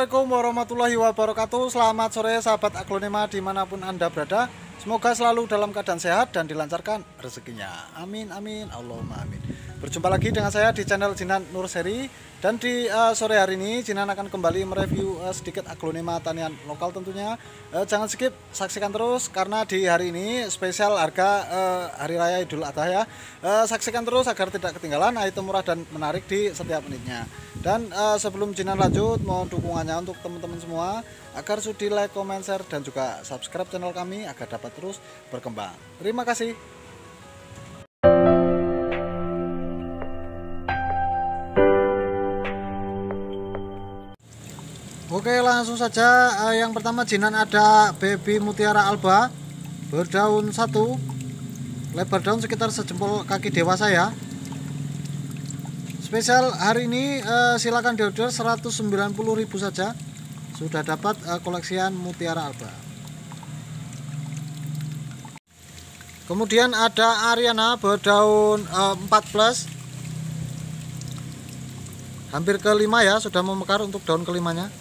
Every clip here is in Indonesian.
Assalamualaikum warahmatullahi wabarakatuh Selamat sore sahabat aglonema dimanapun anda berada Semoga selalu dalam keadaan sehat dan dilancarkan rezekinya Amin amin Allahumma amin Berjumpa lagi dengan saya di channel Jinan Nur Seri dan di uh, sore hari ini Jinan akan kembali mereview uh, sedikit aglonema tanian lokal tentunya. Uh, jangan skip, saksikan terus karena di hari ini spesial harga uh, hari raya Idul Adha ya. Uh, saksikan terus agar tidak ketinggalan item murah dan menarik di setiap menitnya. Dan uh, sebelum Jinan lanjut, mohon dukungannya untuk teman-teman semua agar sudi like, comment, share dan juga subscribe channel kami agar dapat terus berkembang. Terima kasih. Oke langsung saja uh, yang pertama jinan ada baby mutiara alba berdaun satu lebar daun sekitar sejempol kaki dewasa ya spesial hari ini uh, silakan diorder 190.000 saja sudah dapat uh, koleksian mutiara alba kemudian ada Ariana berdaun uh, 4 plus hampir kelima ya sudah memekar untuk daun kelimanya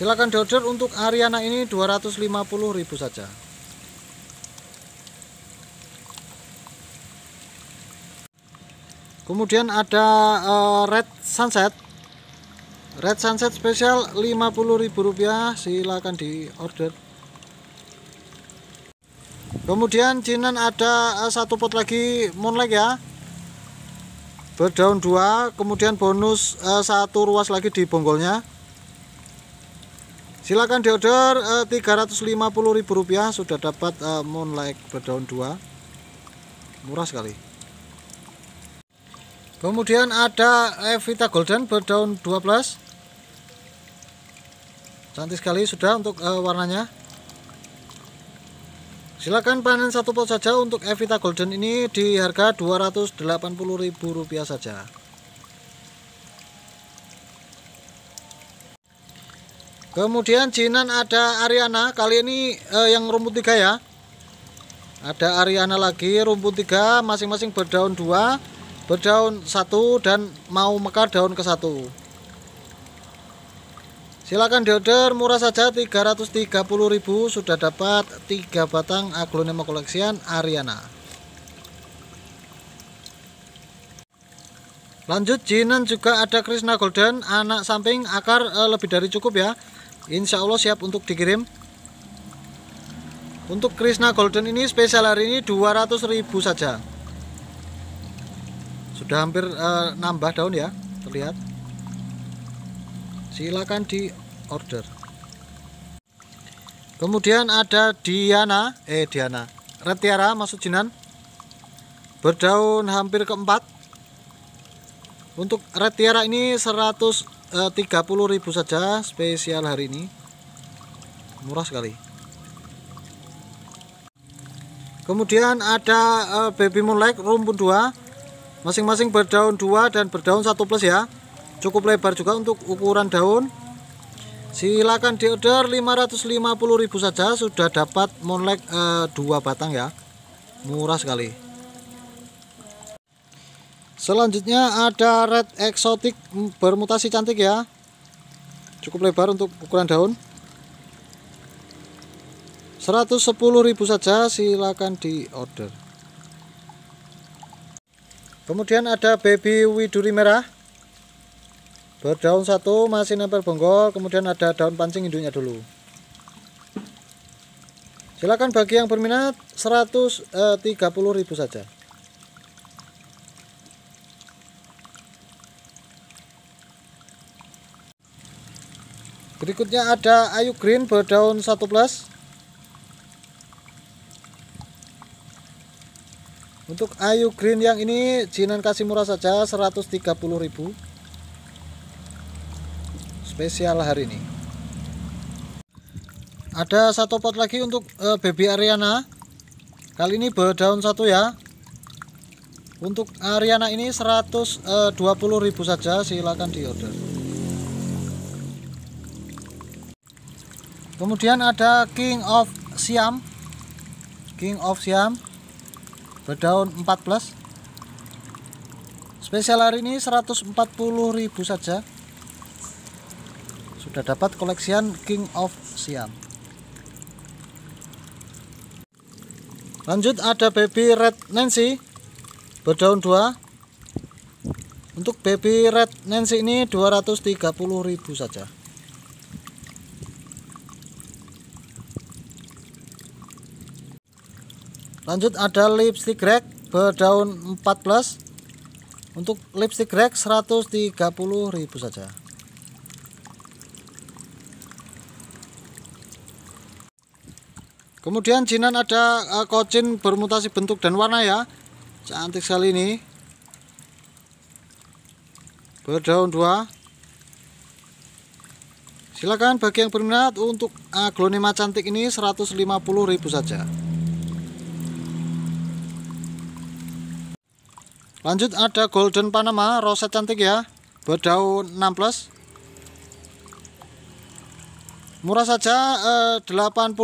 silahkan diorder untuk Ariana ini 250.000 saja. Kemudian ada uh, Red Sunset. Red Sunset spesial ribu 50000 silakan di order. Kemudian Jinan ada uh, satu pot lagi Moonlight ya. Berdaun dua, kemudian bonus uh, satu ruas lagi di bonggolnya silakan diorder eh, uh, 350.000 rupiah sudah dapat uh, eh, moonlight berdaun 2 murah sekali kemudian ada Evita Golden berdaun 12 cantik sekali sudah untuk uh, warnanya silakan panen satu pot saja untuk Evita Golden ini di harga Rp280.000 saja Kemudian Jinan ada Ariana. Kali ini eh, yang rumput tiga ya. Ada Ariana lagi rumput tiga, masing-masing berdaun dua, berdaun satu dan mau mekar daun ke satu. Silakan diorder murah saja ribu sudah dapat 3 batang aglonema koleksian Ariana. Lanjut jinan juga ada Krishna Golden anak samping akar eh, lebih dari cukup ya. Insya Allah siap untuk dikirim Untuk Krishna Golden ini spesial hari ini 200.000 saja Sudah hampir uh, nambah daun ya Terlihat Silakan di order Kemudian ada Diana Eh Diana Red Tiara maksud Jinan Berdaun hampir keempat Untuk Red ini 100 30.000 eh, saja spesial hari ini murah sekali kemudian ada uh, baby moonlight rumpun 2 masing-masing berdaun 2 dan berdaun 1 plus ya cukup lebar juga untuk ukuran daun silakan di order 550.000 saja sudah dapat moonlight uh, eh, 2 batang ya murah sekali Selanjutnya ada red exotic bermutasi cantik ya. Cukup lebar untuk ukuran daun. 110.000 saja silakan di order. Kemudian ada baby widuri merah. Berdaun satu masih nempel bonggol, kemudian ada daun pancing induknya dulu. Silakan bagi yang berminat 130.000 eh, saja. berikutnya ada ayu green berdaun 1 plus untuk ayu green yang ini jinan kasih murah saja 130.000 spesial hari ini ada satu pot lagi untuk uh, baby Ariana kali ini berdaun satu ya untuk Ariana ini 120.000 eh, saja silakan diorder kemudian ada King of Siam King of Siam berdaun 14 spesial hari ini 140.000 saja sudah dapat koleksian King of Siam lanjut ada baby red Nancy berdaun 2 untuk baby red Nancy ini 230.000 saja lanjut ada lipstick rag berdaun 14 untuk lipstick rag 130.000 saja kemudian jinan ada uh, kocin bermutasi bentuk dan warna ya cantik sekali ini berdaun 2 silakan bagi yang berminat untuk aglonema e, cantik ini 150.000 saja lanjut ada golden panama roset cantik ya berdaun 6 plus murah saja eh, 80.000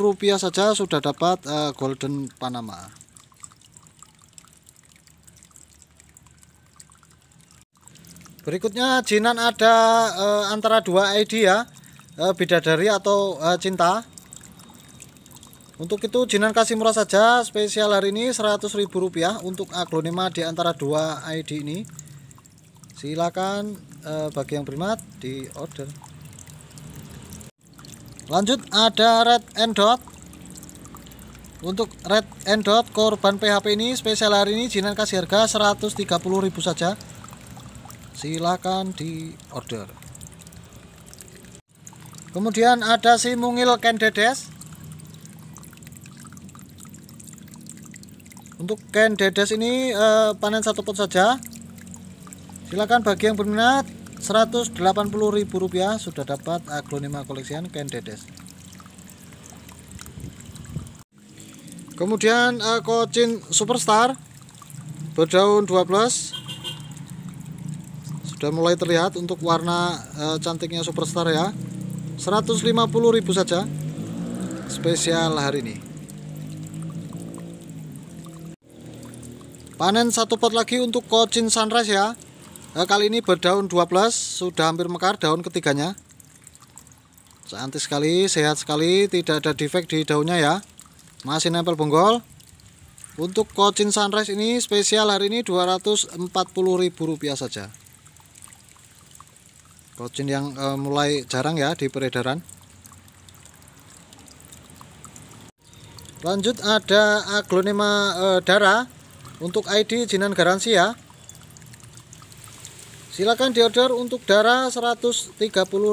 rupiah saja sudah dapat eh, golden panama berikutnya jinan ada eh, antara dua ID ya eh, bidadari atau eh, cinta untuk itu Jinan kasih murah saja Spesial hari ini rp rupiah Untuk aglonema di antara dua ID ini Silakan eh, bagi yang prima di order Lanjut ada red endot Untuk red endot korban PHP ini Spesial hari ini Jinan kasih harga Rp130.000 saja Silakan di order Kemudian ada si mungil kendedes Untuk ken dedes ini uh, panen satu pot saja. Silakan bagi yang berminat Rp180.000 sudah dapat aglonema koleksian ken dedes. Kemudian uh, kocin superstar berdaun 12 sudah mulai terlihat untuk warna uh, cantiknya superstar ya. 150.000 saja. Spesial hari ini. Panen satu pot lagi untuk kocin sunrise ya. Nah, kali ini berdaun 12, sudah hampir mekar daun ketiganya. Cantik sekali, sehat sekali, tidak ada defect di daunnya ya. Masih nempel bonggol. Untuk kocin sunrise ini spesial hari ini rp rupiah saja. Kocin yang e, mulai jarang ya di peredaran. Lanjut ada aglonema e, eh, darah untuk ID jinan garansi ya. Silakan diorder untuk darah Rp130.000.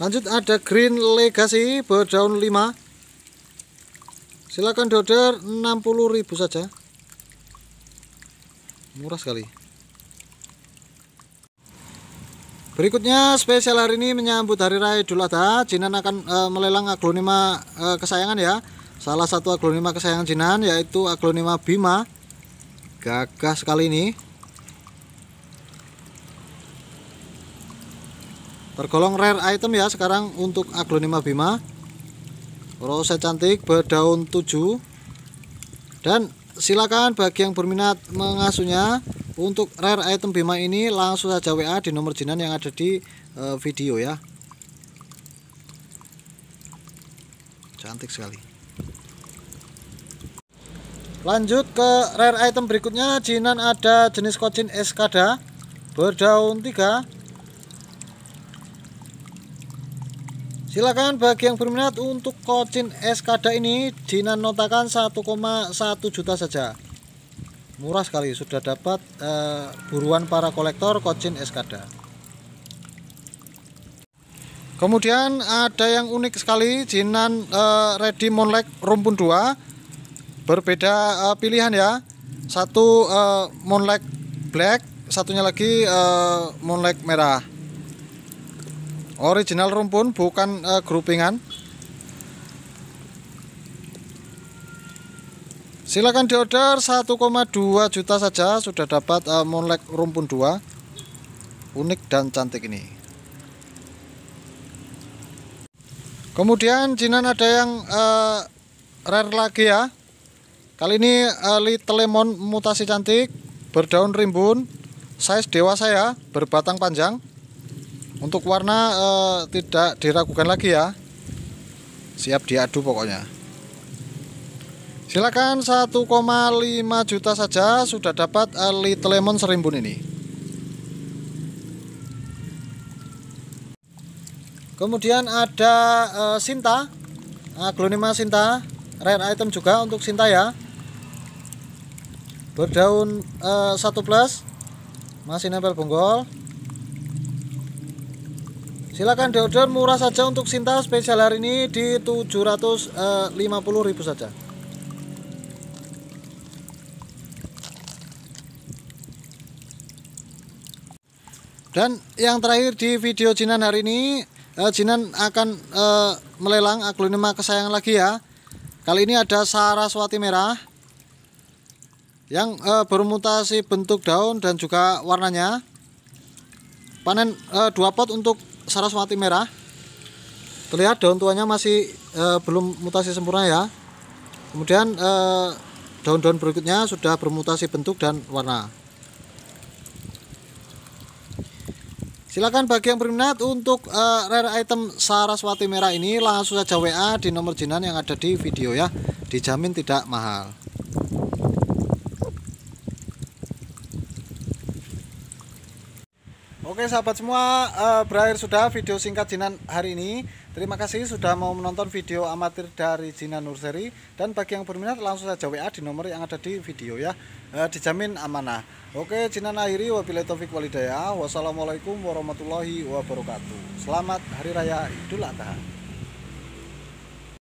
Lanjut ada Green Legacy berdaun 5. Silakan diorder Rp60.000 saja. Murah sekali. Berikutnya spesial hari ini menyambut Hari Raya Idul Adha, Jinan akan e, melelang aglonema e, kesayangan ya. Salah satu aglonema kesayangan Jinan yaitu aglonema Bima. Gagah sekali ini. Tergolong rare item ya sekarang untuk aglonema Bima. Roset cantik berdaun 7. Dan silakan bagi yang berminat mengasuhnya untuk rare item Bima ini langsung saja WA di nomor jinan yang ada di e, video ya. Cantik sekali. Lanjut ke rare item berikutnya, jinan ada jenis kocin eskada berdaun 3. Silakan bagi yang berminat untuk kocin eskada ini Jinan notakan 1,1 juta saja murah sekali sudah dapat uh, buruan para kolektor kocin eskada kemudian ada yang unik sekali jinan uh, eh, ready monlek rumpun 2 berbeda uh, pilihan ya satu uh, monlek black satunya lagi uh, monlek merah original rumpun bukan uh, groupingan Silakan diorder 1,2 juta saja sudah dapat uh, eh, Moonlight Rumpun 2. Unik dan cantik ini. Kemudian jinan ada yang uh, rare lagi ya. Kali ini uh, Little Lemon mutasi cantik, berdaun rimbun, size dewasa ya, berbatang panjang. Untuk warna uh, tidak diragukan lagi ya. Siap diadu pokoknya. Silakan 1,5 juta saja sudah dapat Little Lemon serimbun ini. Kemudian ada uh, Sinta, aglonema eh, Sinta, rare item juga untuk Sinta ya. Berdaun uh, eh, 1 plus, masih nempel bonggol. Silakan deodor murah saja untuk Sinta spesial hari ini di 750.000 saja. Dan yang terakhir di video Jinan hari ini, uh, Jinan akan uh, melelang aglonema kesayangan lagi ya. Kali ini ada saraswati merah yang uh, bermutasi bentuk daun dan juga warnanya. Panen uh, dua pot untuk saraswati merah. Terlihat daun tuanya masih uh, belum mutasi sempurna ya. Kemudian daun-daun berikutnya sudah bermutasi bentuk dan warna. Silakan bagi yang berminat untuk uh, rare item Saraswati merah ini langsung saja WA di nomor jinan yang ada di video ya. Dijamin tidak mahal. Oke sahabat semua eh, berakhir sudah video singkat Jinan hari ini Terima kasih sudah mau menonton video amatir dari Jinan Nursery Dan bagi yang berminat langsung saja WA di nomor yang ada di video ya eh, Dijamin amanah Oke Jinan akhiri wabillahi taufik walidaya Wassalamualaikum warahmatullahi wabarakatuh Selamat Hari Raya Idul Adha